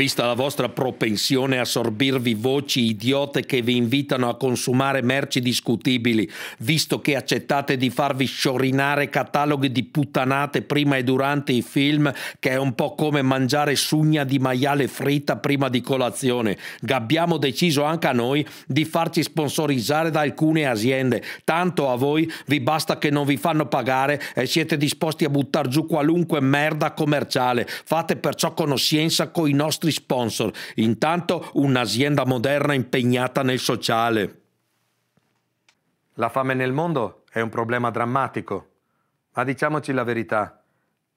vista la vostra propensione a sorbirvi voci idiote che vi invitano a consumare merci discutibili, visto che accettate di farvi sciorinare cataloghi di puttanate prima e durante i film, che è un po' come mangiare sugna di maiale fritta prima di colazione, abbiamo deciso anche a noi di farci sponsorizzare da alcune aziende, tanto a voi vi basta che non vi fanno pagare e siete disposti a buttare giù qualunque merda commerciale, fate perciò conoscenza con i nostri nostri sponsor, intanto un'azienda moderna impegnata nel sociale. La fame nel mondo è un problema drammatico, ma diciamoci la verità.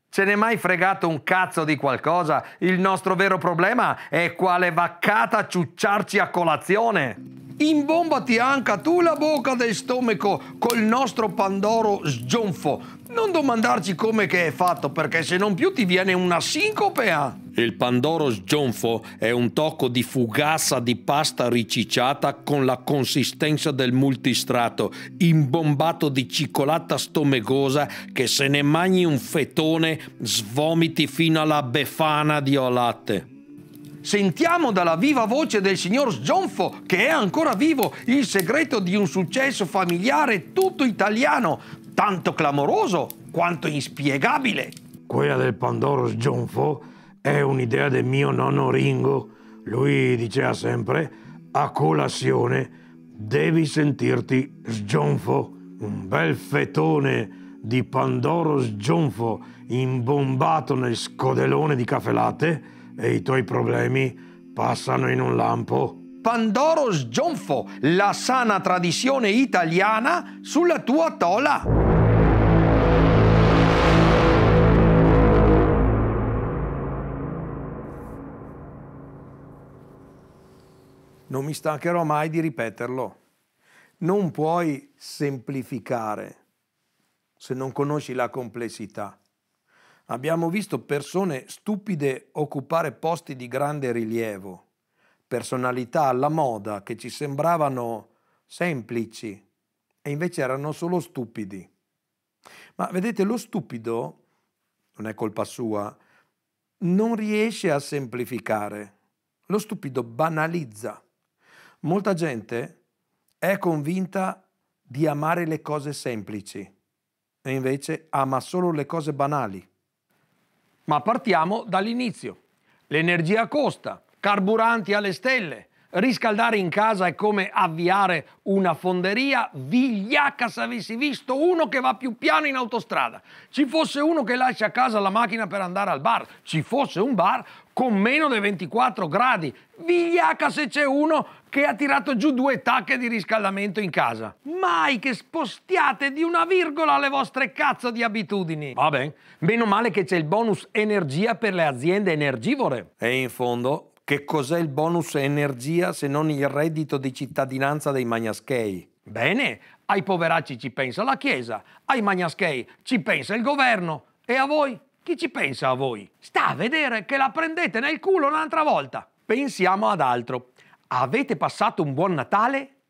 Ce n'è mai fregato un cazzo di qualcosa? Il nostro vero problema è quale vaccata ciucciarci a colazione. Imbombati anche tu la bocca del stomaco col nostro pandoro sgionfo, non domandarci come che è fatto, perché se non più ti viene una sincopea. Ah. Il pandoro sgionfo è un tocco di fugassa di pasta ricicciata con la consistenza del multistrato, imbombato di cicolata stomegosa che se ne mangi un fetone svomiti fino alla befana di olatte. Sentiamo dalla viva voce del signor Sgionfo, che è ancora vivo, il segreto di un successo familiare tutto italiano, tanto clamoroso quanto inspiegabile. Quella del Pandoro sgionfo è un'idea del mio nonno Ringo. Lui diceva sempre, a colazione devi sentirti sgionfo. Un bel fetone di Pandoro sgionfo imbombato nel scodelone di caffelatte e i tuoi problemi passano in un lampo. Pandoro sgionfo, la sana tradizione italiana sulla tua tola. non mi stancherò mai di ripeterlo. Non puoi semplificare se non conosci la complessità. Abbiamo visto persone stupide occupare posti di grande rilievo, personalità alla moda che ci sembravano semplici e invece erano solo stupidi. Ma vedete, lo stupido, non è colpa sua, non riesce a semplificare. Lo stupido banalizza. Molta gente è convinta di amare le cose semplici e invece ama solo le cose banali. Ma partiamo dall'inizio. L'energia costa, carburanti alle stelle, riscaldare in casa è come avviare una fonderia, vigliacca se avessi visto uno che va più piano in autostrada, ci fosse uno che lascia a casa la macchina per andare al bar, ci fosse un bar con meno dei 24 gradi, vigliacca se c'è uno che ha tirato giù due tacche di riscaldamento in casa. Mai che spostiate di una virgola le vostre cazzo di abitudini. Va bene, meno male che c'è il bonus energia per le aziende energivore. E in fondo, che cos'è il bonus energia se non il reddito di cittadinanza dei magnaschei? Bene, ai poveracci ci pensa la Chiesa, ai magnaschei ci pensa il governo e a voi? Chi ci pensa a voi? Sta a vedere che la prendete nel culo un'altra volta. Pensiamo ad altro. Avete passato un buon Natale?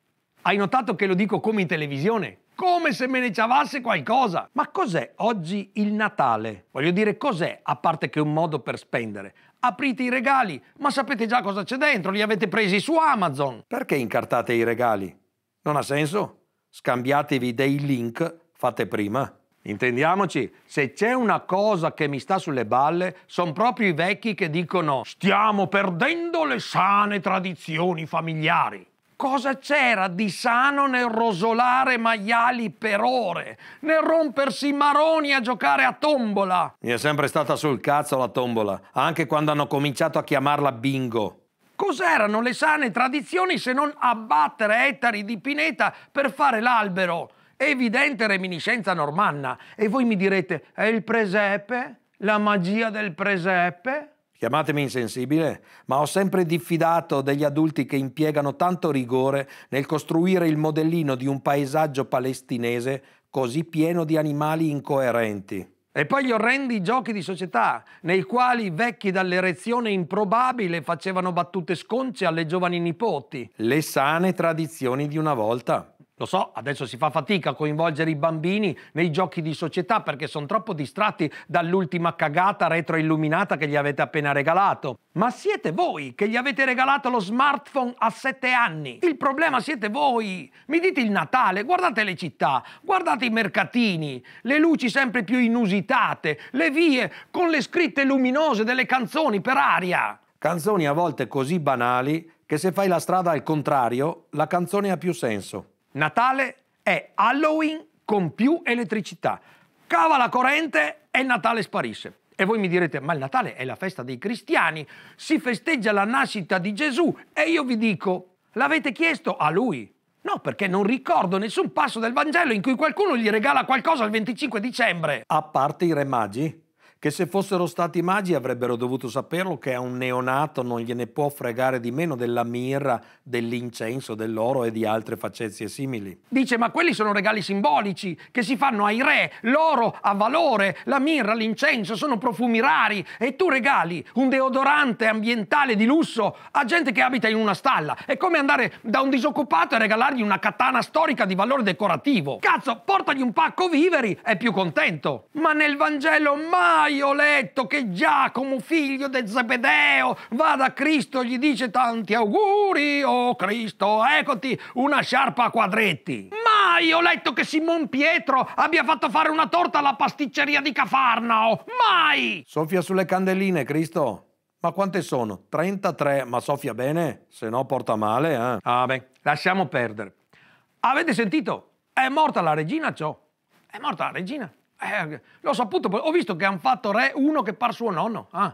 Hai notato che lo dico come in televisione? Come se me ne ciavasse qualcosa! Ma cos'è oggi il Natale? Voglio dire, cos'è a parte che un modo per spendere? Aprite i regali, ma sapete già cosa c'è dentro, li avete presi su Amazon! Perché incartate i regali? Non ha senso? Scambiatevi dei link, fate prima. Intendiamoci, se c'è una cosa che mi sta sulle balle, sono proprio i vecchi che dicono stiamo perdendo le sane tradizioni familiari. Cosa c'era di sano nel rosolare maiali per ore, nel rompersi i maroni a giocare a tombola? Mi è sempre stata sul cazzo la tombola, anche quando hanno cominciato a chiamarla bingo. Cos'erano le sane tradizioni se non abbattere ettari di pineta per fare l'albero? evidente reminiscenza normanna. E voi mi direte, è il presepe? La magia del presepe? Chiamatemi insensibile, ma ho sempre diffidato degli adulti che impiegano tanto rigore nel costruire il modellino di un paesaggio palestinese così pieno di animali incoerenti. E poi gli orrendi giochi di società, nei quali i vecchi dall'erezione improbabile facevano battute sconce alle giovani nipoti. Le sane tradizioni di una volta. Lo so, adesso si fa fatica a coinvolgere i bambini nei giochi di società perché sono troppo distratti dall'ultima cagata retroilluminata che gli avete appena regalato. Ma siete voi che gli avete regalato lo smartphone a 7 anni. Il problema siete voi. Mi dite il Natale, guardate le città, guardate i mercatini, le luci sempre più inusitate, le vie con le scritte luminose delle canzoni per aria. Canzoni a volte così banali che se fai la strada al contrario, la canzone ha più senso. Natale è Halloween con più elettricità. Cava la corrente e il Natale sparisce. E voi mi direte, ma il Natale è la festa dei cristiani, si festeggia la nascita di Gesù e io vi dico, l'avete chiesto a lui. No, perché non ricordo nessun passo del Vangelo in cui qualcuno gli regala qualcosa il 25 dicembre. A parte i re magi? che se fossero stati magi avrebbero dovuto saperlo che a un neonato non gliene può fregare di meno della mirra, dell'incenso, dell'oro e di altre facezie simili. Dice, ma quelli sono regali simbolici che si fanno ai re, l'oro ha valore, la mirra, l'incenso sono profumi rari e tu regali un deodorante ambientale di lusso a gente che abita in una stalla. È come andare da un disoccupato e regalargli una katana storica di valore decorativo. Cazzo, portagli un pacco viveri, è più contento. Ma nel Vangelo mai mai ho letto che Giacomo, figlio di Zebedeo, vada a Cristo e gli dice tanti auguri, oh Cristo, eccoti una sciarpa a quadretti. Mai ho letto che Simon Pietro abbia fatto fare una torta alla pasticceria di Cafarnao, mai! Soffia sulle candeline, Cristo. Ma quante sono? 33, ma soffia bene? Se no porta male, eh? Ah beh, lasciamo perdere. Avete sentito? È morta la regina ciò. È morta la regina. Eh, l'ho saputo, ho visto che hanno fatto re uno che par suo nonno. Ah.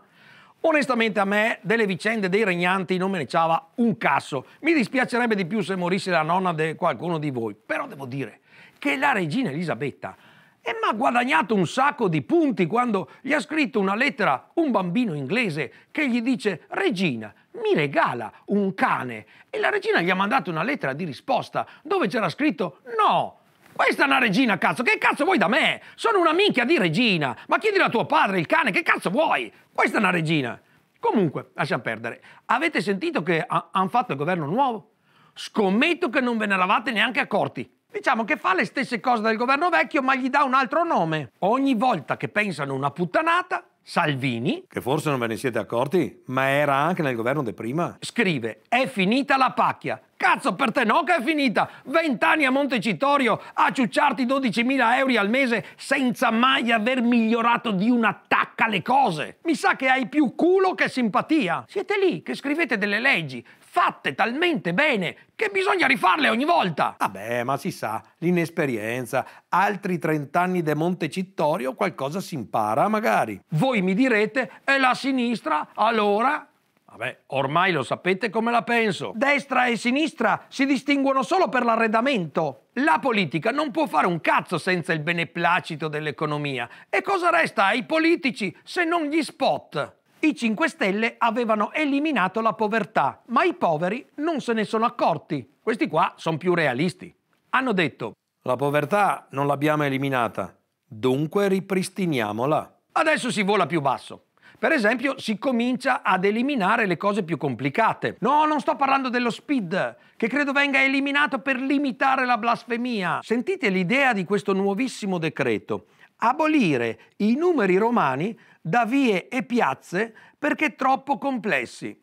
Onestamente a me delle vicende dei regnanti non me ne ciava un cazzo. Mi dispiacerebbe di più se morisse la nonna di qualcuno di voi, però devo dire che la regina Elisabetta eh, mi ha guadagnato un sacco di punti quando gli ha scritto una lettera un bambino inglese che gli dice Regina, mi regala un cane. E la regina gli ha mandato una lettera di risposta dove c'era scritto No, questa è una regina, cazzo. Che cazzo vuoi da me? Sono una minchia di regina. Ma chiedilo a tuo padre, il cane, che cazzo vuoi? Questa è una regina. Comunque, lasciamo perdere. Avete sentito che hanno fatto il governo nuovo? Scommetto che non ve ne eravate neanche accorti. Diciamo che fa le stesse cose del governo vecchio, ma gli dà un altro nome. Ogni volta che pensano una puttanata, Salvini, che forse non ve ne siete accorti, ma era anche nel governo di prima, scrive è finita la pacchia. Cazzo, per te no che è finita! Vent'anni a Montecitorio a ciucciarti 12.000 euro al mese senza mai aver migliorato di un tacca le cose. Mi sa che hai più culo che simpatia. Siete lì che scrivete delle leggi fatte talmente bene che bisogna rifarle ogni volta. Vabbè, ma si sa, l'inesperienza, altri 30 anni de Montecittorio qualcosa si impara magari. Voi mi direte, è la sinistra, allora Vabbè, ormai lo sapete come la penso. Destra e sinistra si distinguono solo per l'arredamento. La politica non può fare un cazzo senza il beneplacito dell'economia. E cosa resta ai politici se non gli spot? I 5 Stelle avevano eliminato la povertà, ma i poveri non se ne sono accorti. Questi qua sono più realisti. Hanno detto, la povertà non l'abbiamo eliminata, dunque ripristiniamola. Adesso si vola più basso. Per esempio, si comincia ad eliminare le cose più complicate. No, non sto parlando dello speed, che credo venga eliminato per limitare la blasfemia. Sentite l'idea di questo nuovissimo decreto. Abolire i numeri romani da vie e piazze perché troppo complessi.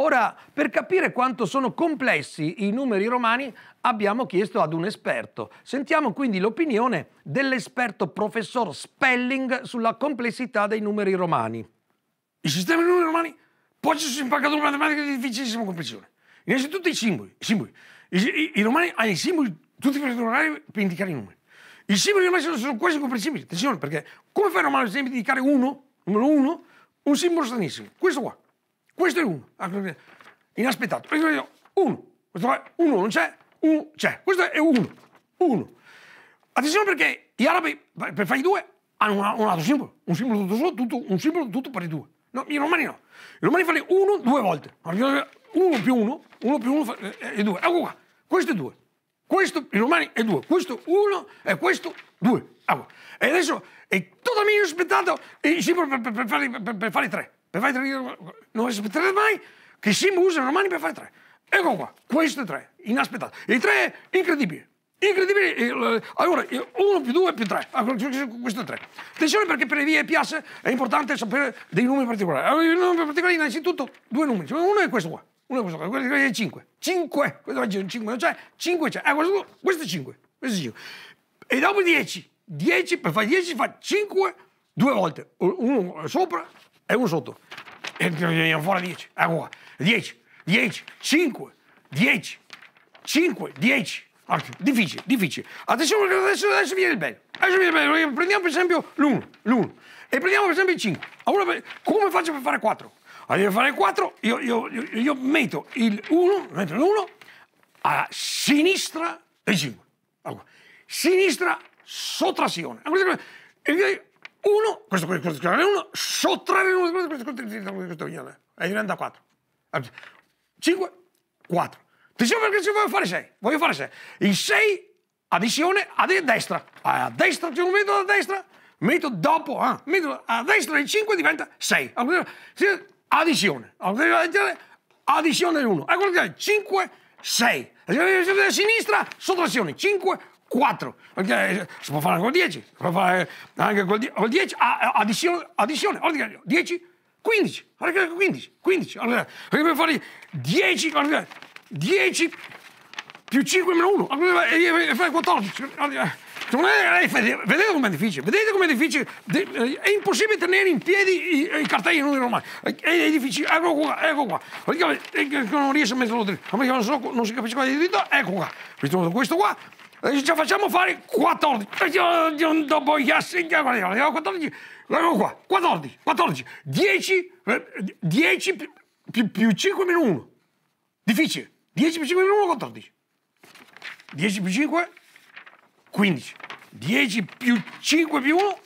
Ora, per capire quanto sono complessi i numeri romani, abbiamo chiesto ad un esperto. Sentiamo quindi l'opinione dell'esperto professor Spelling sulla complessità dei numeri romani. Il sistema dei numeri romani può essere impaccato in matematica di difficilissima complessione. Innanzitutto i simboli. I, simboli. I, i, i romani hanno ah, i simboli tutti per indicare i numeri. I simboli romani sono, sono quasi incomprensibili. Attenzione, perché come fai a romano, ad esempio, a indicare uno numero uno, un simbolo stranissimo. Questo qua. Questo è uno. Ah, Inaspettato. Uno. Questo qua, uno non c'è, uno c'è. Questo è uno. Uno. Attenzione perché gli arabi, per fare i due, hanno un altro simbolo. Un simbolo tutto solo, tutto, un simbolo tutto per i due. No, i romani no. I romani fanno uno due volte. Uno più uno, uno più uno e eh, eh, due. Ecco qua. Questo è due questo i romani è 2, questo 1 e questo 2. Allora, ah, boh. e adesso è totalmente rispettato il simbolo per, per, per, fare, per, fare 3. Per fare 3 non rispetterete mai che simbolo usano i romani per fare tre. Ecco qua, questo è 3, inaspettato. Il 3 incredibile. Incredibile, allora 1 più 2 più 3, ah, questo è 3. Attenzione perché per le vie e piazze è importante sapere dei numeri particolari. Allora, i numeri particolari innanzitutto due numeri, uno è questo qua, 1 questo qua, questo è 5. 5, questo qua 5 non c'è, 5 c'è. Ah, questo, questo è 5, questo è 5. E dopo 10, 10 per fare 10 fa 5 due volte, uno sopra e uno sotto. E veniamo fuori 10, ecco ah, qua, 10, 10, 5, 10, 5, 10. Difficile, difficile. Attenzione, adesso, adesso viene il bello. Adesso viene il bello. Prendiamo per esempio l'1, l'1. E prendiamo per esempio i 5. Allora, come faccio per fare 4? Allora, per fare 4 io, io, io, io metto il 1, metto l'1 a sinistra dei 5. Allora, sinistra sottrazione. Allora, 1, questo qui, questo qui, 1, sottrarre 1, questo qui, questo qui, questo qui, e diventa 4. 5, 4. Attenzione perché ci voglio fare 6, voglio fare 6. Il 6, addizione a destra. A destra, c'è metto momento da destra, metto dopo, ah, metto a destra il 5 diventa 6. Addizione, addizione 1. Ecco che è 5, 6. A sinistra, sottrazione, 5, 4. Eh, si può fare anche col 10, si può fare anche col 10, addizione, addizione, 10, 15, 15, 15. Allora, dobbiamo fare eh, 10, 10 più 5 meno 1, E eh, fai 14 vedete com'è difficile, vedete com'è difficile, è impossibile tenere in piedi i, i cartelli non normali, è, è, difficile, ecco qua, ecco qua, eh, non riesco a metterlo dritto, non, so, non si capisce cosa di dritto, ecco qua, questo, questo qua, eh, e ci facciamo fare 14, eh, dopo gli assegni, 14, ecco qua, 14, 14, 10, 10 più, più 5 meno 1, difficile, 10 più 5 meno 1, 14, 10 più 5 15. 10 più 5 più 1.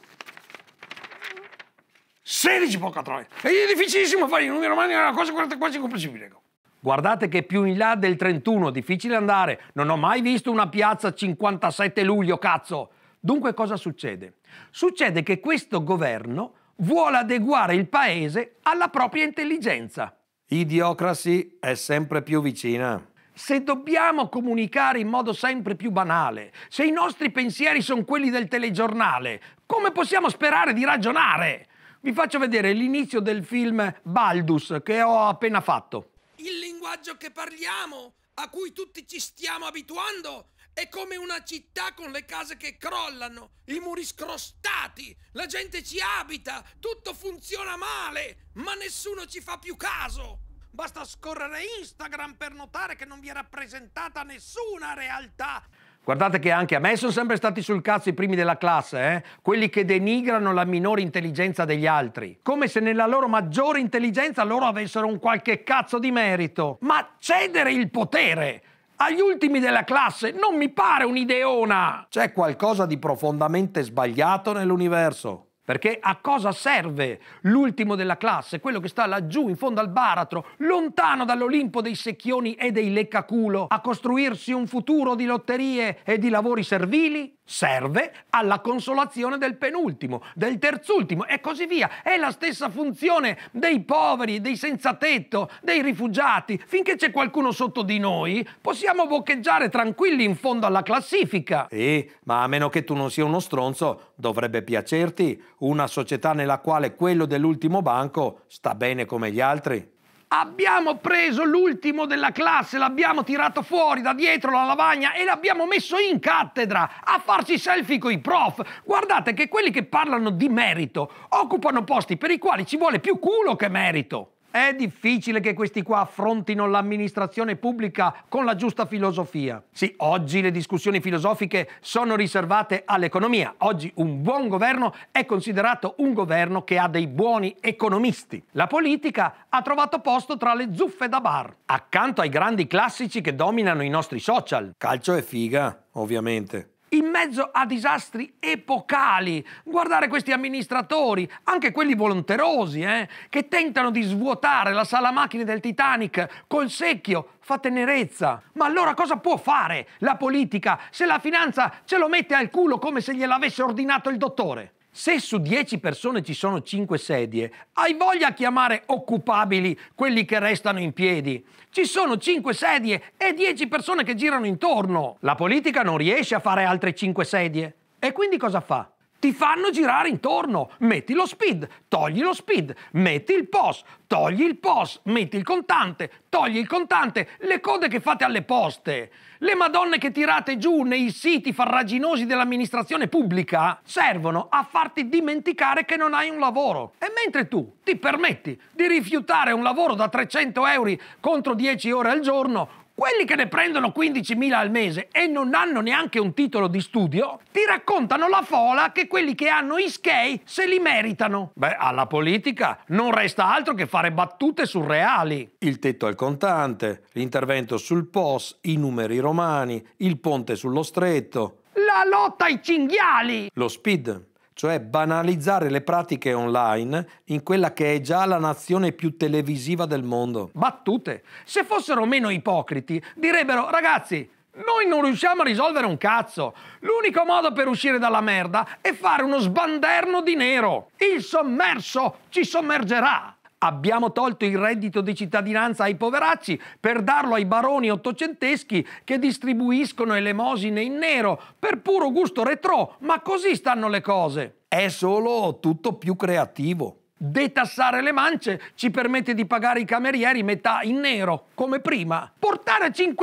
16, poca troia. E È difficilissimo fare i numeri romani, è una cosa quasi incomprensibile. Ecco. Guardate che più in là del 31, difficile andare, non ho mai visto una piazza 57 luglio, cazzo. Dunque cosa succede? Succede che questo governo vuole adeguare il paese alla propria intelligenza. Idiocracy è sempre più vicina se dobbiamo comunicare in modo sempre più banale, se i nostri pensieri sono quelli del telegiornale, come possiamo sperare di ragionare? Vi faccio vedere l'inizio del film Baldus che ho appena fatto. Il linguaggio che parliamo, a cui tutti ci stiamo abituando, è come una città con le case che crollano, i muri scrostati, la gente ci abita, tutto funziona male, ma nessuno ci fa più caso. Basta scorrere Instagram per notare che non vi è rappresentata nessuna realtà. Guardate che anche a me sono sempre stati sul cazzo i primi della classe, eh? quelli che denigrano la minore intelligenza degli altri, come se nella loro maggiore intelligenza loro avessero un qualche cazzo di merito. Ma cedere il potere agli ultimi della classe non mi pare un'ideona! C'è qualcosa di profondamente sbagliato nell'universo. Perché a cosa serve l'ultimo della classe, quello che sta laggiù in fondo al baratro, lontano dall'Olimpo dei secchioni e dei leccaculo, a costruirsi un futuro di lotterie e di lavori servili? serve alla consolazione del penultimo, del terzultimo e così via. È la stessa funzione dei poveri, dei senza tetto, dei rifugiati. Finché c'è qualcuno sotto di noi, possiamo boccheggiare tranquilli in fondo alla classifica. Sì, ma a meno che tu non sia uno stronzo, dovrebbe piacerti una società nella quale quello dell'ultimo banco sta bene come gli altri. Abbiamo preso l'ultimo della classe, l'abbiamo tirato fuori da dietro la lavagna e l'abbiamo messo in cattedra a farci selfie con i prof. Guardate che quelli che parlano di merito occupano posti per i quali ci vuole più culo che merito. È difficile che questi qua affrontino l'amministrazione pubblica con la giusta filosofia. Sì, oggi le discussioni filosofiche sono riservate all'economia. Oggi un buon governo è considerato un governo che ha dei buoni economisti. La politica ha trovato posto tra le zuffe da bar, accanto ai grandi classici che dominano i nostri social. Calcio e figa, ovviamente in mezzo a disastri epocali. Guardare questi amministratori, anche quelli volonterosi, eh, che tentano di svuotare la sala macchine del Titanic col secchio, fa tenerezza. Ma allora cosa può fare la politica se la finanza ce lo mette al culo come se gliel'avesse ordinato il dottore? Se su 10 persone ci sono 5 sedie, hai voglia a chiamare occupabili quelli che restano in piedi? Ci sono 5 sedie e 10 persone che girano intorno. La politica non riesce a fare altre 5 sedie. E quindi cosa fa? ti fanno girare intorno. Metti lo speed, togli lo speed, metti il POS, togli il POS, metti il contante, togli il contante, le code che fate alle poste, le madonne che tirate giù nei siti farraginosi dell'amministrazione pubblica servono a farti dimenticare che non hai un lavoro. E mentre tu ti permetti di rifiutare un lavoro da 300 euro contro 10 ore al giorno, quelli che ne prendono 15.000 al mese e non hanno neanche un titolo di studio, ti raccontano la fola che quelli che hanno ischei se li meritano. Beh, alla politica non resta altro che fare battute surreali. Il tetto al contante, l'intervento sul POS, i numeri romani, il ponte sullo stretto. La lotta ai cinghiali! Lo speed cioè banalizzare le pratiche online in quella che è già la nazione più televisiva del mondo. Battute! Se fossero meno ipocriti, direbbero ragazzi, noi non riusciamo a risolvere un cazzo. L'unico modo per uscire dalla merda è fare uno sbanderno di nero. Il sommerso ci sommergerà. Abbiamo tolto il reddito di cittadinanza ai poveracci per darlo ai baroni ottocenteschi che distribuiscono elemosine in nero per puro gusto retro. ma così stanno le cose. È solo tutto più creativo. Detassare le mance ci permette di pagare i camerieri metà in nero, come prima. Portare 5.000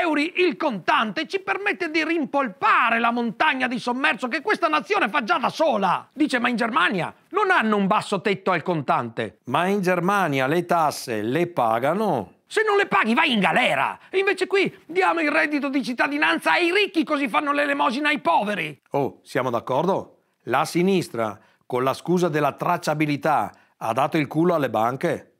euro il contante ci permette di rimpolpare la montagna di sommerso che questa nazione fa già da sola. Dice, ma in Germania non hanno un basso tetto al contante. Ma in Germania le tasse le pagano? Se non le paghi vai in galera! E invece qui diamo il reddito di cittadinanza ai ricchi così fanno l'elemosina ai poveri! Oh, siamo d'accordo? La sinistra, con la scusa della tracciabilità, ha dato il culo alle banche?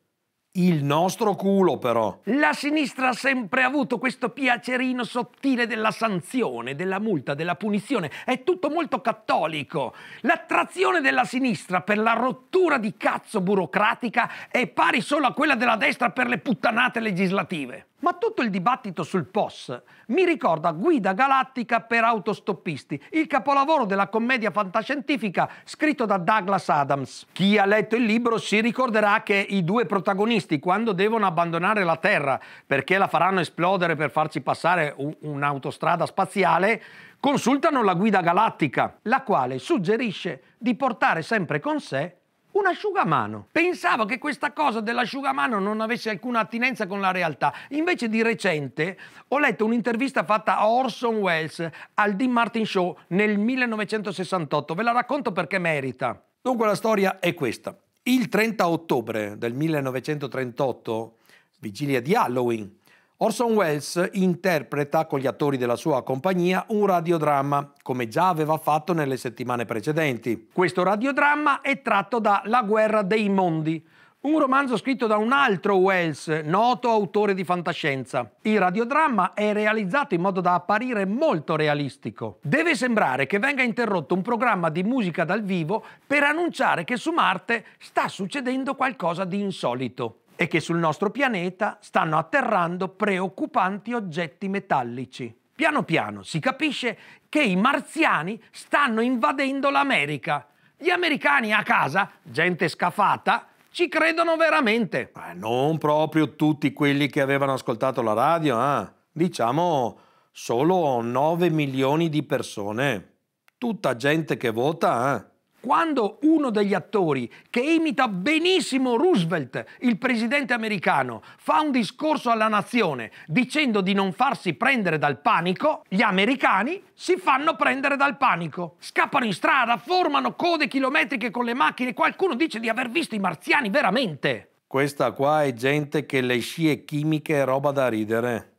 Il nostro culo però. La sinistra ha sempre avuto questo piacerino sottile della sanzione, della multa, della punizione. È tutto molto cattolico. L'attrazione della sinistra per la rottura di cazzo burocratica è pari solo a quella della destra per le puttanate legislative. Ma tutto il dibattito sul POS mi ricorda Guida Galattica per autostoppisti, il capolavoro della commedia fantascientifica scritto da Douglas Adams. Chi ha letto il libro si ricorderà che i due protagonisti, quando devono abbandonare la Terra perché la faranno esplodere per farci passare un'autostrada spaziale, consultano la Guida Galattica, la quale suggerisce di portare sempre con sé un asciugamano. Pensavo che questa cosa dell'asciugamano non avesse alcuna attinenza con la realtà. Invece di recente ho letto un'intervista fatta a Orson Welles al Dean Martin Show nel 1968. Ve la racconto perché merita. Dunque la storia è questa. Il 30 ottobre del 1938, vigilia di Halloween, Orson Welles interpreta con gli attori della sua compagnia un radiodramma, come già aveva fatto nelle settimane precedenti. Questo radiodramma è tratto da La guerra dei mondi, un romanzo scritto da un altro Welles, noto autore di fantascienza. Il radiodramma è realizzato in modo da apparire molto realistico. Deve sembrare che venga interrotto un programma di musica dal vivo per annunciare che su Marte sta succedendo qualcosa di insolito e che sul nostro pianeta stanno atterrando preoccupanti oggetti metallici. Piano piano si capisce che i marziani stanno invadendo l'America. Gli americani a casa, gente scafata, ci credono veramente. Eh, non proprio tutti quelli che avevano ascoltato la radio, eh. diciamo solo 9 milioni di persone. Tutta gente che vota, eh quando uno degli attori che imita benissimo Roosevelt, il presidente americano, fa un discorso alla nazione dicendo di non farsi prendere dal panico, gli americani si fanno prendere dal panico. Scappano in strada, formano code chilometriche con le macchine, qualcuno dice di aver visto i marziani veramente. Questa qua è gente che le scie chimiche è roba da ridere.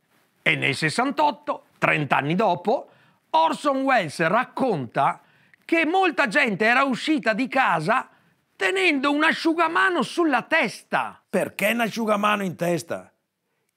E nel 68, 30 anni dopo, Orson Welles racconta che molta gente era uscita di casa tenendo un asciugamano sulla testa. Perché un asciugamano in testa?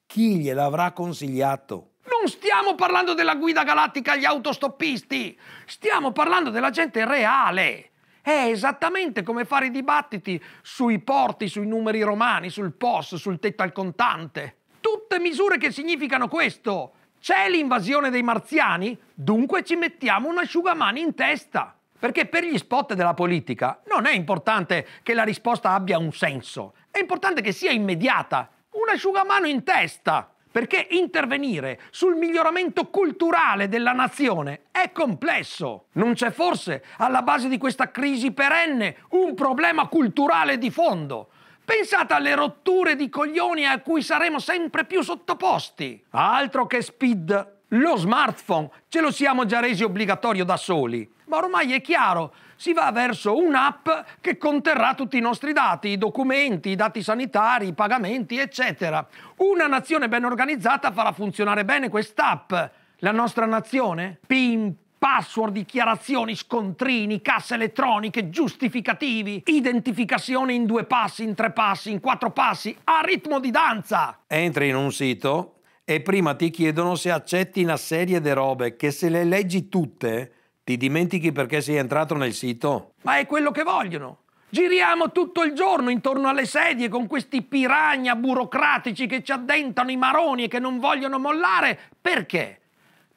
Chi gliel'avrà consigliato? Non stiamo parlando della guida galattica agli autostoppisti, stiamo parlando della gente reale. È esattamente come fare i dibattiti sui porti, sui numeri romani, sul POS, sul tetto al contante. Tutte misure che significano questo. C'è l'invasione dei marziani? Dunque ci mettiamo un asciugamani in testa. Perché per gli spot della politica non è importante che la risposta abbia un senso, è importante che sia immediata, un asciugamano in testa. Perché intervenire sul miglioramento culturale della nazione è complesso. Non c'è forse alla base di questa crisi perenne un problema culturale di fondo. Pensate alle rotture di coglioni a cui saremo sempre più sottoposti. Altro che speed. Lo smartphone ce lo siamo già resi obbligatorio da soli ma ormai è chiaro, si va verso un'app che conterrà tutti i nostri dati, i documenti, i dati sanitari, i pagamenti, eccetera. Una nazione ben organizzata farà funzionare bene quest'app. La nostra nazione? Pim, password, dichiarazioni, scontrini, casse elettroniche, giustificativi, identificazione in due passi, in tre passi, in quattro passi, a ritmo di danza. Entri in un sito e prima ti chiedono se accetti una serie di robe che se le leggi tutte ti dimentichi perché sei entrato nel sito? Ma è quello che vogliono. Giriamo tutto il giorno intorno alle sedie con questi piragna burocratici che ci addentano i maroni e che non vogliono mollare. Perché?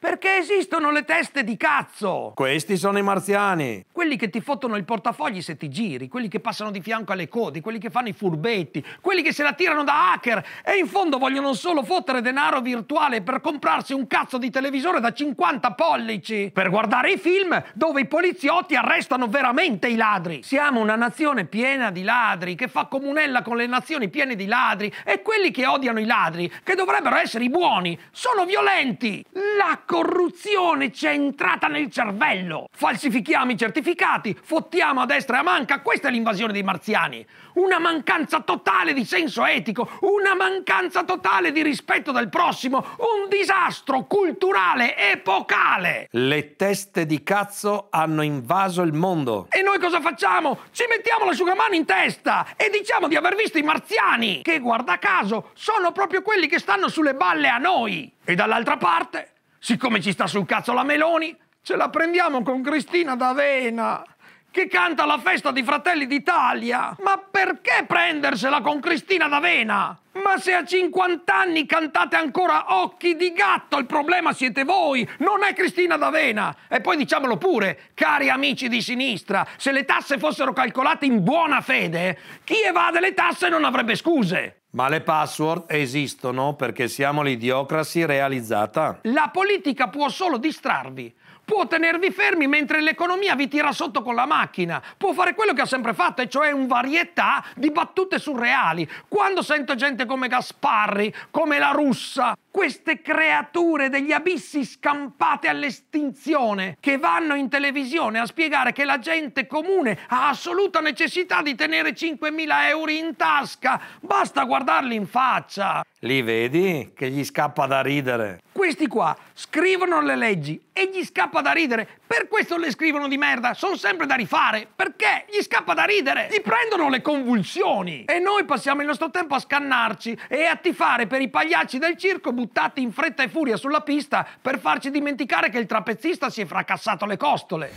Perché esistono le teste di cazzo! Questi sono i marziani! Quelli che ti fottono il portafogli se ti giri, quelli che passano di fianco alle code, quelli che fanno i furbetti, quelli che se la tirano da hacker e in fondo vogliono solo fottere denaro virtuale per comprarsi un cazzo di televisore da 50 pollici per guardare i film dove i poliziotti arrestano veramente i ladri. Siamo una nazione piena di ladri che fa comunella con le nazioni piene di ladri e quelli che odiano i ladri, che dovrebbero essere i buoni, sono violenti! La corruzione ci è entrata nel cervello. Falsifichiamo i certificati, fottiamo a destra e a manca, questa è l'invasione dei marziani. Una mancanza totale di senso etico, una mancanza totale di rispetto del prossimo, un disastro culturale epocale. Le teste di cazzo hanno invaso il mondo. E noi cosa facciamo? Ci mettiamo l'asciugamano in testa e diciamo di aver visto i marziani, che guarda caso sono proprio quelli che stanno sulle balle a noi. E dall'altra parte siccome ci sta sul cazzo la Meloni, ce la prendiamo con Cristina D'Avena che canta alla festa di Fratelli d'Italia. Ma perché prendersela con Cristina D'Avena? Ma se a 50 anni cantate ancora Occhi di gatto, il problema siete voi, non è Cristina D'Avena. E poi diciamolo pure, cari amici di sinistra, se le tasse fossero calcolate in buona fede, chi evade le tasse non avrebbe scuse. Ma le password esistono perché siamo l'idiocracy realizzata? La politica può solo distrarvi può tenervi fermi mentre l'economia vi tira sotto con la macchina, può fare quello che ha sempre fatto, e cioè un varietà di battute surreali. Quando sento gente come Gasparri, come la russa, queste creature degli abissi scampate all'estinzione che vanno in televisione a spiegare che la gente comune ha assoluta necessità di tenere 5.000 euro in tasca, basta guardarli in faccia. Li vedi che gli scappa da ridere. Questi qua scrivono le leggi e gli scappa da ridere. Per questo le scrivono di merda, sono sempre da rifare. Perché gli scappa da ridere, gli prendono le convulsioni. E noi passiamo il nostro tempo a scannarci e a tifare per i pagliacci del circo buttati in fretta e furia sulla pista per farci dimenticare che il trapezzista si è fracassato le costole.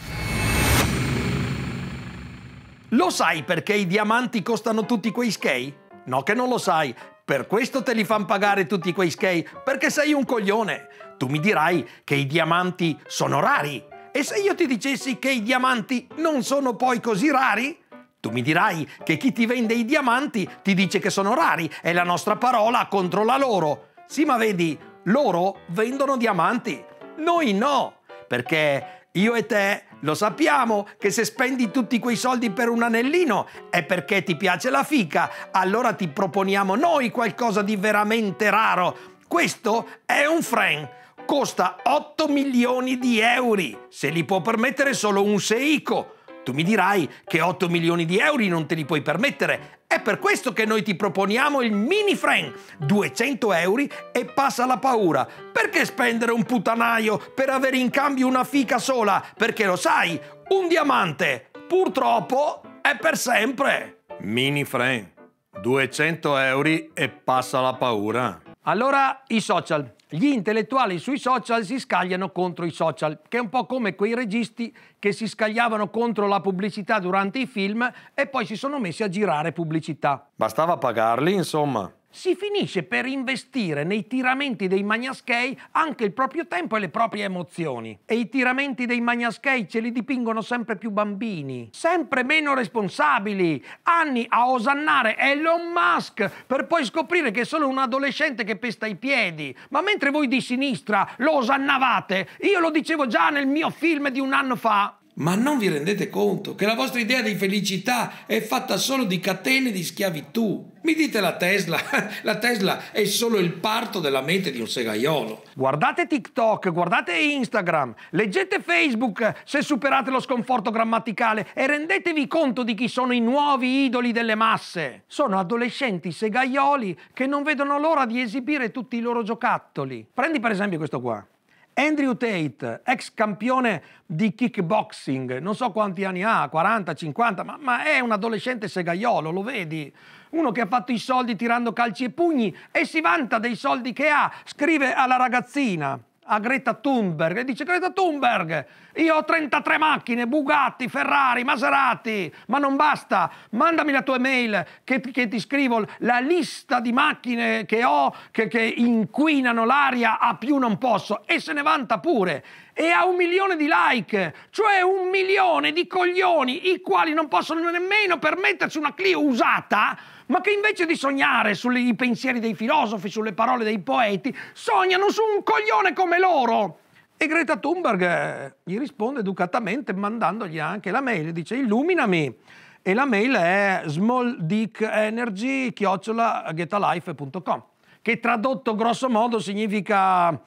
Lo sai perché i diamanti costano tutti quei skei? No che non lo sai, per questo te li fan pagare tutti quei skei, perché sei un coglione. Tu mi dirai che i diamanti sono rari. E se io ti dicessi che i diamanti non sono poi così rari? Tu mi dirai che chi ti vende i diamanti ti dice che sono rari, è la nostra parola contro la loro. Sì, ma vedi, loro vendono diamanti, noi no, perché io e te lo sappiamo che se spendi tutti quei soldi per un anellino è perché ti piace la fica, allora ti proponiamo noi qualcosa di veramente raro. Questo è un fren. Costa 8 milioni di euro. Se li può permettere solo un Seiko. Tu mi dirai che 8 milioni di euro non te li puoi permettere. È per questo che noi ti proponiamo il mini fren, 200 euro e passa la paura. Perché spendere un putanaio per avere in cambio una fica sola? Perché lo sai, un diamante, purtroppo, è per sempre. Mini fren, 200 euro e passa la paura. Allora, i social gli intellettuali sui social si scagliano contro i social, che è un po' come quei registi che si scagliavano contro la pubblicità durante i film e poi si sono messi a girare pubblicità. Bastava pagarli, insomma si finisce per investire nei tiramenti dei magnaschei anche il proprio tempo e le proprie emozioni. E i tiramenti dei magnaschei ce li dipingono sempre più bambini, sempre meno responsabili, anni a osannare Elon Musk per poi scoprire che è solo un adolescente che pesta i piedi. Ma mentre voi di sinistra lo osannavate, io lo dicevo già nel mio film di un anno fa, ma non vi rendete conto che la vostra idea di felicità è fatta solo di catene di schiavitù? Mi dite la Tesla? La Tesla è solo il parto della mente di un segaiolo. Guardate TikTok, guardate Instagram, leggete Facebook se superate lo sconforto grammaticale e rendetevi conto di chi sono i nuovi idoli delle masse. Sono adolescenti segaioli che non vedono l'ora di esibire tutti i loro giocattoli. Prendi per esempio questo qua. Andrew Tate, ex campione di kickboxing, non so quanti anni ha, 40, 50, ma, ma, è un adolescente segaiolo, lo vedi? Uno che ha fatto i soldi tirando calci e pugni e si vanta dei soldi che ha, scrive alla ragazzina a Greta Thunberg e dice Greta Thunberg, io ho 33 macchine, Bugatti, Ferrari, Maserati, ma non basta, mandami la tua email che, che ti scrivo la lista di macchine che ho che, che inquinano l'aria a più non posso e se ne vanta pure e ha un milione di like, cioè un milione di coglioni i quali non possono nemmeno permettersi una Clio usata ma che invece di sognare sui pensieri dei filosofi, sulle parole dei poeti, sognano su un coglione come loro. E Greta Thunberg eh, gli risponde educatamente mandandogli anche la mail, dice illuminami. E la mail è smalldickenergy.getalife.com, che tradotto grosso modo significa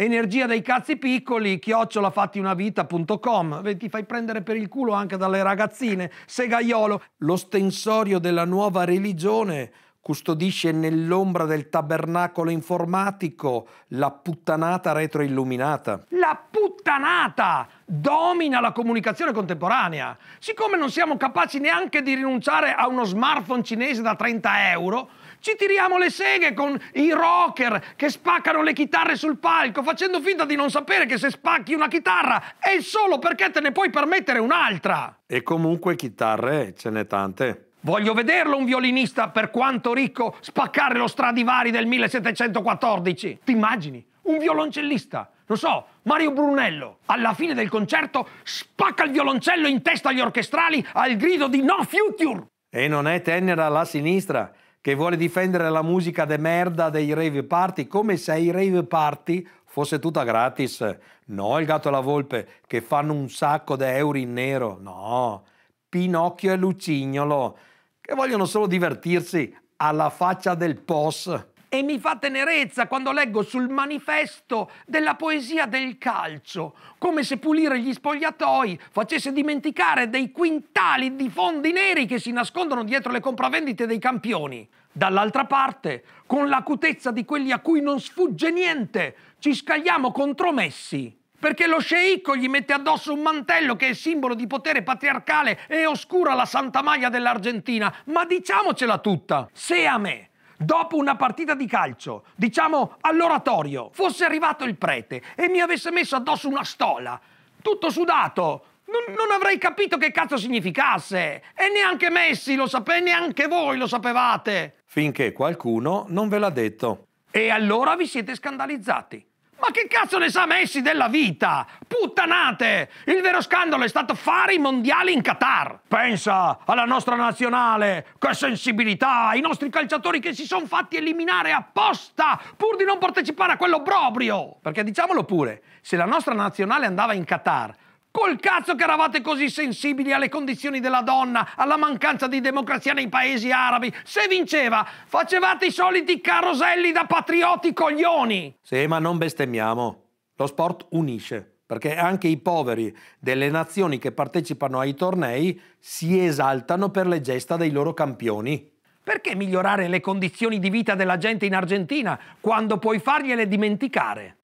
Energia dei cazzi piccoli, chiocciolafattiunavita.com. Ti fai prendere per il culo anche dalle ragazzine. Segaiolo. Lo stensorio della nuova religione custodisce nell'ombra del tabernacolo informatico la puttanata retroilluminata. La puttanata domina la comunicazione contemporanea. Siccome non siamo capaci neanche di rinunciare a uno smartphone cinese da 30 euro, ci tiriamo le seghe con i rocker che spaccano le chitarre sul palco, facendo finta di non sapere che se spacchi una chitarra è solo perché te ne puoi permettere un'altra. E comunque chitarre ce n'è tante. Voglio vederlo un violinista, per quanto ricco, spaccare lo Stradivari del 1714. Ti immagini? Un violoncellista, non so, Mario Brunello. Alla fine del concerto spacca il violoncello in testa agli orchestrali al grido di No Future! E non è tenera la sinistra, che vuole difendere la musica de merda dei rave party come se i rave party fosse tutta gratis. No, il gatto e la volpe che fanno un sacco di euro in nero. No, Pinocchio e Lucignolo che vogliono solo divertirsi alla faccia del POS e mi fa tenerezza quando leggo sul manifesto della poesia del calcio, come se pulire gli spogliatoi facesse dimenticare dei quintali di fondi neri che si nascondono dietro le compravendite dei campioni. Dall'altra parte, con l'acutezza di quelli a cui non sfugge niente, ci scagliamo contro Messi perché lo sceicco gli mette addosso un mantello che è simbolo di potere patriarcale e oscura la santa maglia dell'Argentina. Ma diciamocela tutta, se a me dopo una partita di calcio, diciamo all'oratorio, fosse arrivato il prete e mi avesse messo addosso una stola, tutto sudato, non, non, avrei capito che cazzo significasse. E neanche Messi lo sapeva, e neanche voi lo sapevate. Finché qualcuno non ve l'ha detto. E allora vi siete scandalizzati. Ma che cazzo ne sa Messi della vita? Puttanate! Il vero scandalo è stato fare i mondiali in Qatar. Pensa alla nostra nazionale, che sensibilità, I nostri calciatori che si sono fatti eliminare apposta pur di non partecipare a quello proprio. Perché diciamolo pure, se la nostra nazionale andava in Qatar, Col cazzo che eravate così sensibili alle condizioni della donna, alla mancanza di democrazia nei paesi arabi. Se vinceva, facevate i soliti caroselli da patrioti coglioni. Sì, ma non bestemmiamo. Lo sport unisce, perché anche i poveri delle nazioni che partecipano ai tornei si esaltano per le gesta dei loro campioni. Perché migliorare le condizioni di vita della gente in Argentina quando puoi fargliele dimenticare?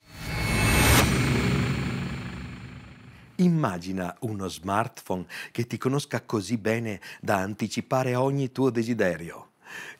Immagina uno smartphone che ti conosca così bene da anticipare ogni tuo desiderio.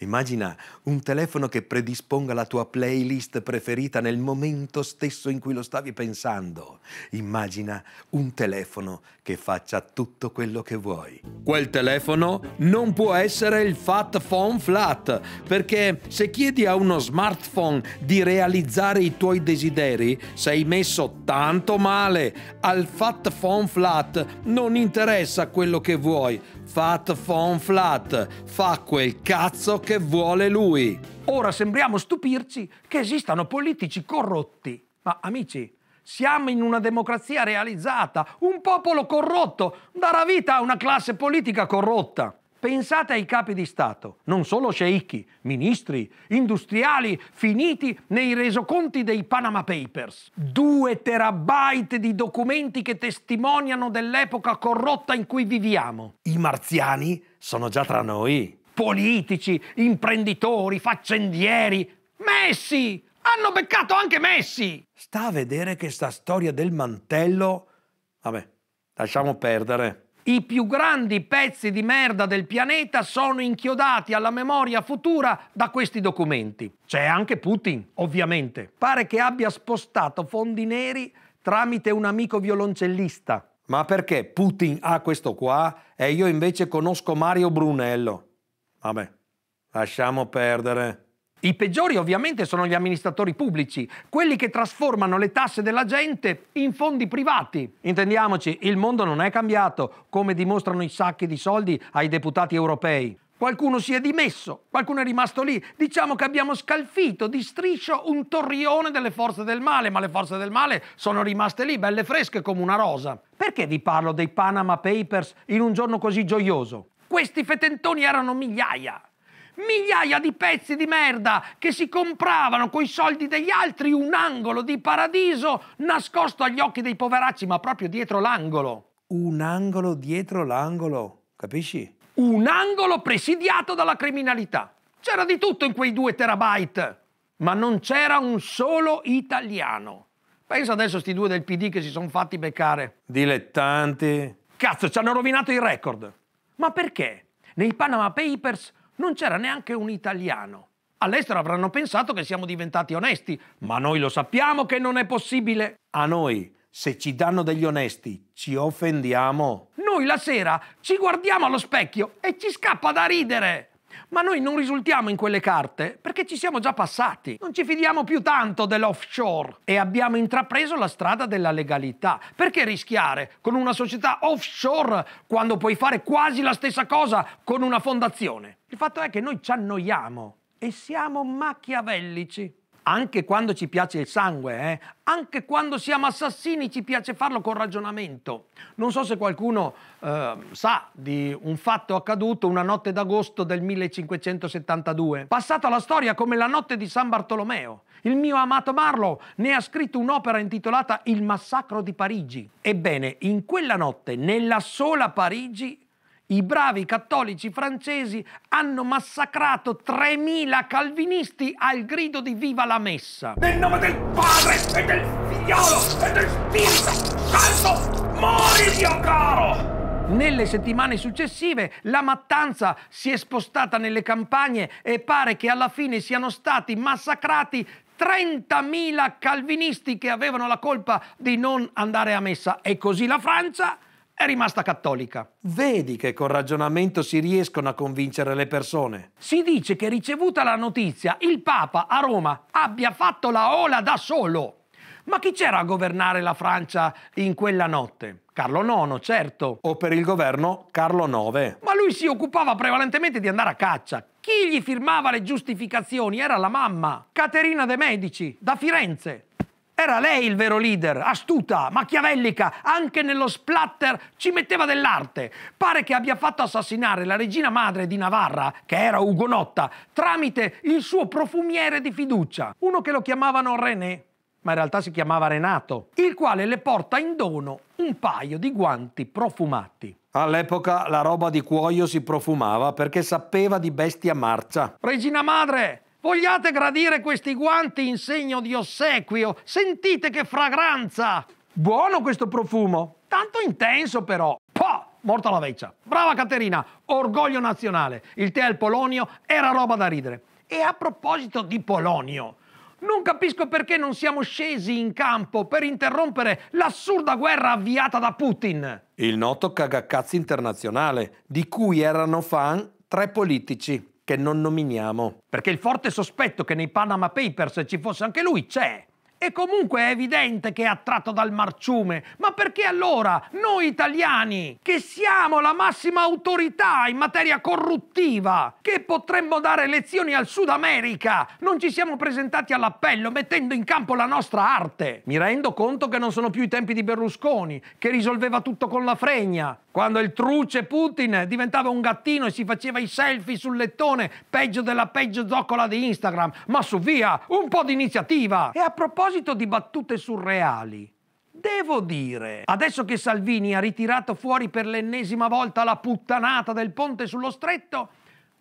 Immagina un telefono che predisponga la tua playlist preferita nel momento stesso in cui lo stavi pensando. Immagina un telefono che faccia tutto quello che vuoi. Quel telefono non può essere il Fat Phone Flat, perché se chiedi a uno smartphone di realizzare i tuoi desideri, sei messo tanto male. Al Fat Phone Flat non interessa quello che vuoi. Fat Phone Flat fa quel cazzo che vuole lui. Ora sembriamo stupirci che esistano politici corrotti. Ma amici, siamo in una democrazia realizzata, un popolo corrotto darà vita a una classe politica corrotta. Pensate ai capi di Stato, non solo sceicchi, ministri, industriali, finiti nei resoconti dei Panama Papers. Due terabyte di documenti che testimoniano dell'epoca corrotta in cui viviamo. I marziani sono già tra noi politici, imprenditori, faccendieri. Messi! Hanno beccato anche Messi! Sta a vedere che sta storia del mantello... Vabbè, lasciamo perdere. I più grandi pezzi di merda del pianeta sono inchiodati alla memoria futura da questi documenti. C'è anche Putin, ovviamente. Pare che abbia spostato fondi neri tramite un amico violoncellista. Ma perché Putin ha questo qua e io invece conosco Mario Brunello? Vabbè, lasciamo perdere. I peggiori ovviamente sono gli amministratori pubblici, quelli che trasformano le tasse della gente in fondi privati. Intendiamoci, il mondo non è cambiato, come dimostrano i sacchi di soldi ai deputati europei. Qualcuno si è dimesso, qualcuno è rimasto lì. Diciamo che abbiamo scalfito di striscio un torrione delle forze del male, ma le forze del male sono rimaste lì, belle fresche come una rosa. Perché vi parlo dei Panama Papers in un giorno così gioioso? Questi fetentoni erano migliaia. Migliaia di pezzi di merda che si compravano coi soldi degli altri un angolo di paradiso nascosto agli occhi dei poveracci, ma proprio dietro l'angolo. Un angolo dietro l'angolo, capisci? Un angolo presidiato dalla criminalità. C'era di tutto in quei due terabyte, ma non c'era un solo italiano. Pensa adesso a sti due del PD che si sono fatti beccare. Dilettanti. Cazzo, ci hanno rovinato il record. Ma perché? Nei Panama Papers non c'era neanche un italiano. All'estero avranno pensato che siamo diventati onesti, ma noi lo sappiamo che non è possibile. A noi, se ci danno degli onesti, ci offendiamo. Noi la sera ci guardiamo allo specchio e ci scappa da ridere ma noi non risultiamo in quelle carte perché ci siamo già passati. Non ci fidiamo più tanto dell'offshore e abbiamo intrapreso la strada della legalità. Perché rischiare con una società offshore quando puoi fare quasi la stessa cosa con una fondazione? Il fatto è che noi ci annoiamo e siamo machiavellici anche quando ci piace il sangue, eh? anche quando siamo assassini ci piace farlo con ragionamento. Non so se qualcuno eh, sa di un fatto accaduto una notte d'agosto del 1572, passata la storia come la notte di San Bartolomeo. Il mio amato Marlowe ne ha scritto un'opera intitolata Il massacro di Parigi. Ebbene, in quella notte, nella sola Parigi, i bravi cattolici francesi hanno massacrato 3.000 calvinisti al grido di viva la messa. Nel nome del Padre e del Figliolo e del Spirito Santo, mori Dio caro! Nelle settimane successive la mattanza si è spostata nelle campagne e pare che alla fine siano stati massacrati 30.000 calvinisti che avevano la colpa di non andare a messa. E così la Francia è rimasta cattolica. Vedi che col ragionamento si riescono a convincere le persone. Si dice che ricevuta la notizia il Papa a Roma abbia fatto la ola da solo. Ma chi c'era a governare la Francia in quella notte? Carlo IX, certo. O per il governo Carlo IX. Ma lui si occupava prevalentemente di andare a caccia. Chi gli firmava le giustificazioni era la mamma, Caterina de Medici, da Firenze. Era lei il vero leader, astuta, machiavellica, anche nello splatter ci metteva dell'arte. Pare che abbia fatto assassinare la regina madre di Navarra, che era ugonotta, tramite il suo profumiere di fiducia, uno che lo chiamavano René, ma in realtà si chiamava Renato, il quale le porta in dono un paio di guanti profumati. All'epoca la roba di cuoio si profumava perché sapeva di bestia marcia. Regina madre, Vogliate gradire questi guanti in segno di ossequio? Sentite che fragranza! Buono questo profumo! Tanto intenso però! Pah! Morta la veccia! Brava Caterina! Orgoglio nazionale! Il tè al polonio era roba da ridere. E a proposito di polonio, non capisco perché non siamo scesi in campo per interrompere l'assurda guerra avviata da Putin. Il noto cagacazzi internazionale, di cui erano fan tre politici che non nominiamo. Perché il forte sospetto che nei Panama Papers ci fosse anche lui c'è. E comunque è evidente che è attratto dal marciume. Ma perché allora noi italiani, che siamo la massima autorità in materia corruttiva, che potremmo dare lezioni al Sud America, non ci siamo presentati all'appello mettendo in campo la nostra arte? Mi rendo conto che non sono più i tempi di Berlusconi, che risolveva tutto con la fregna, quando il truce Putin diventava un gattino e si faceva i selfie sul lettone, peggio della peggio zoccola di Instagram. Ma su via, un po' di iniziativa! E a proposito di battute surreali, Devo dire, adesso che Salvini ha ritirato fuori per l'ennesima volta la puttanata del ponte sullo stretto,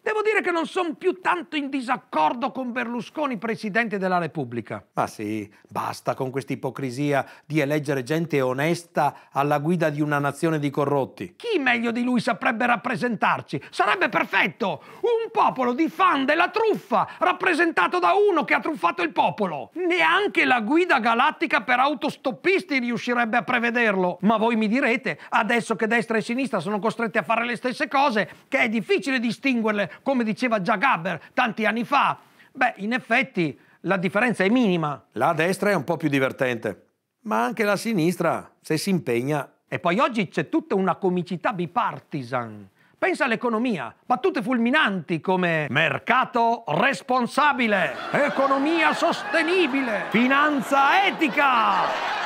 Devo dire che non sono più tanto in disaccordo con Berlusconi, Presidente della Repubblica. Ma sì, basta con questa ipocrisia di eleggere gente onesta alla guida di una nazione di corrotti. Chi meglio di lui saprebbe rappresentarci? Sarebbe perfetto! Un popolo di fan della truffa, rappresentato da uno che ha truffato il popolo. Neanche la guida galattica per autostoppisti riuscirebbe a prevederlo. Ma voi mi direte, adesso che destra e sinistra sono costretti a fare le stesse cose, che è difficile distinguerle come diceva già Gaber tanti anni fa. Beh, in effetti la differenza è minima. La destra è un po' più divertente, ma anche la sinistra, se si impegna. E poi oggi c'è tutta una comicità bipartisan. Pensa all'economia, battute fulminanti come mercato responsabile, economia sostenibile, finanza etica.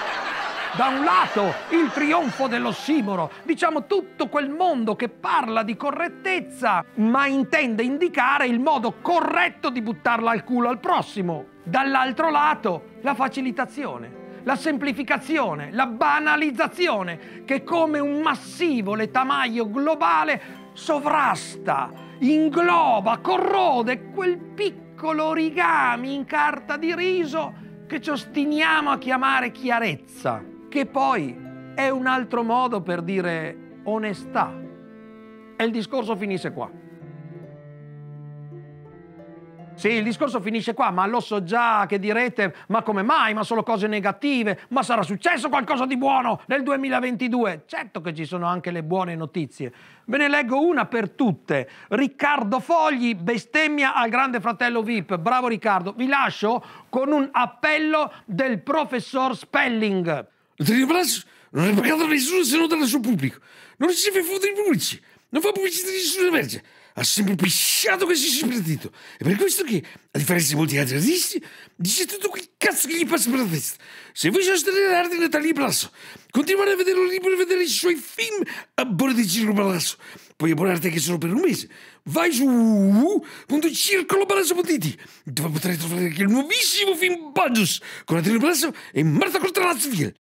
Da un lato il trionfo dell'ossimoro, diciamo tutto quel mondo che parla di correttezza ma intende indicare il modo corretto di buttarla al culo al prossimo. Dall'altro lato la facilitazione la semplificazione, la banalizzazione che come un massivo letamaio globale sovrasta, ingloba, corrode quel piccolo origami in carta di riso che ci ostiniamo a chiamare chiarezza che poi è un altro modo per dire onestà. E il discorso finisce qua. Sì, il discorso finisce qua, ma lo so già che direte, ma come mai? Ma solo cose negative, ma sarà successo qualcosa di buono nel 2022? Certo che ci sono anche le buone notizie. Ve ne leggo una per tutte. Riccardo Fogli bestemmia al grande fratello VIP. Bravo Riccardo, vi lascio con un appello del professor Spelling. Não teria braços. Não é pagado a mensura se não está no público. Não se necessário ver o trigo público. Não vai publicitar isso na média. Há sempre pichado com esse espiritito. É por isso que A diferença de muito grande. diz tudo o que caso que lhe passa para dentro. Se vejo a a arte na talha e braço. Continuar a vender o livro e vender isso foi fim. A bora de tiro no balaço. Põe a bora até que se rompe no mês. Vais o... Quando o círculo balaço para ti. Tu vai poder a aquele novíssimo fim. Bandos. Com o trilha no balaço. Em marta contra a lá de